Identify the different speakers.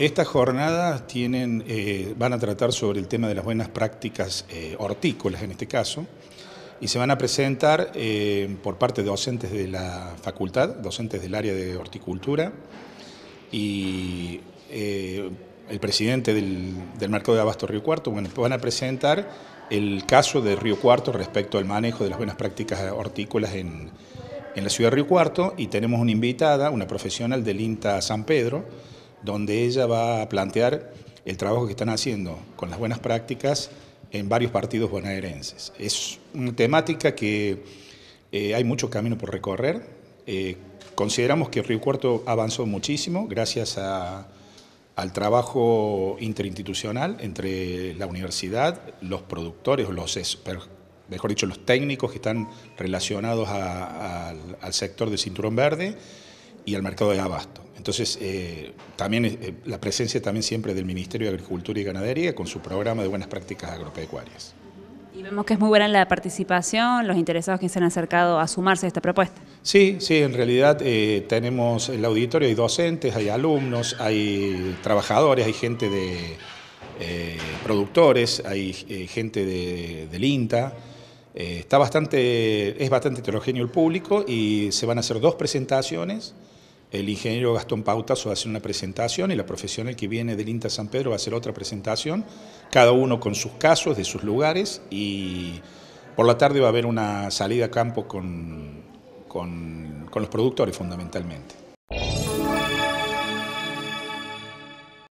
Speaker 1: Estas jornadas tienen, eh, van a tratar sobre el tema de las buenas prácticas eh, hortícolas en este caso y se van a presentar eh, por parte de docentes de la facultad, docentes del área de horticultura y el presidente del, del, mercado de Abasto Río Cuarto, pues van a presentar el caso de Río Cuarto respecto al manejo de las buenas prácticas hortícolas en, en la ciudad de Río Cuarto y tenemos una invitada, una profesional del INTA San Pedro, donde ella va a plantear el trabajo que están haciendo con las buenas prácticas en varios partidos bonaerenses. Es una temática que eh, hay mucho camino por recorrer. Eh, consideramos que Río Cuarto avanzó muchísimo gracias al trabajo interinstitucional entre la universidad, los productores, o los mejor dicho, los técnicos que están relacionados al sector de cinturón verde y al mercado de abasto. Entonces, eh, también eh, la presencia también siempre del Ministerio de Agricultura y Ganadería con su programa de buenas prácticas agropecuarias.
Speaker 2: Y vemos que es muy buena la participación, los interesados que se han acercado a sumarse a esta propuesta. Sí,
Speaker 1: sí, en realidad eh, tenemos el auditorio, hay docentes, hay alumnos, hay trabajadores, hay gente de productores, hay gente del INTA. está bastante, es bastante heterogéneo el público y se van a hacer dos presentaciones el ingeniero Gastón Pautazo va a hacer una presentación y la profesional que viene del INTA San Pedro va a hacer otra presentación, cada uno con sus casos, de sus lugares y por la tarde va a haber una salida a campo con, con los productores fundamentalmente.